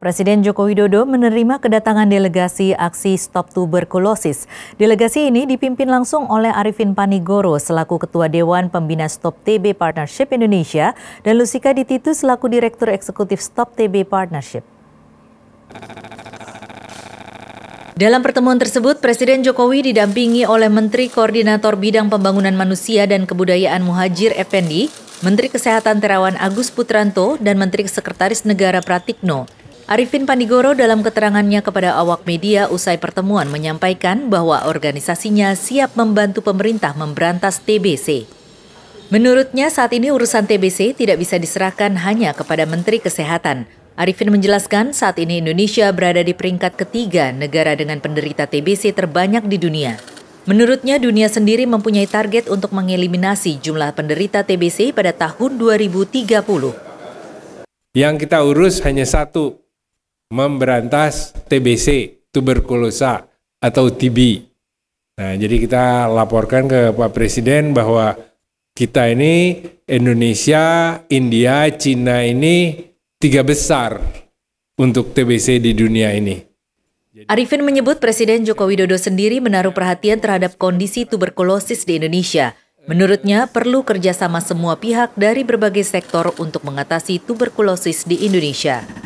Presiden Joko Widodo menerima kedatangan delegasi aksi Stop Tuberkulosis. Delegasi ini dipimpin langsung oleh Arifin Panigoro selaku Ketua Dewan Pembina Stop TB Partnership Indonesia dan Lusika Dititu selaku Direktur Eksekutif Stop TB Partnership. Dalam pertemuan tersebut, Presiden Jokowi didampingi oleh Menteri Koordinator Bidang Pembangunan Manusia dan Kebudayaan Muhajir Effendi, Menteri Kesehatan Terawan Agus Putranto, dan Menteri Sekretaris Negara Pratikno. Arifin Pandigoro dalam keterangannya kepada awak media usai pertemuan menyampaikan bahwa organisasinya siap membantu pemerintah memberantas TBC. Menurutnya saat ini urusan TBC tidak bisa diserahkan hanya kepada Menteri Kesehatan. Arifin menjelaskan saat ini Indonesia berada di peringkat ketiga negara dengan penderita TBC terbanyak di dunia. Menurutnya, dunia sendiri mempunyai target untuk mengeliminasi jumlah penderita TBC pada tahun 2030. Yang kita urus hanya satu, memberantas TBC, tuberkulosa atau TB. Nah, jadi kita laporkan ke Pak Presiden bahwa kita ini Indonesia, India, Cina ini tiga besar untuk TBC di dunia ini. Arifin menyebut Presiden Joko Widodo sendiri menaruh perhatian terhadap kondisi tuberkulosis di Indonesia. Menurutnya, perlu kerjasama semua pihak dari berbagai sektor untuk mengatasi tuberkulosis di Indonesia.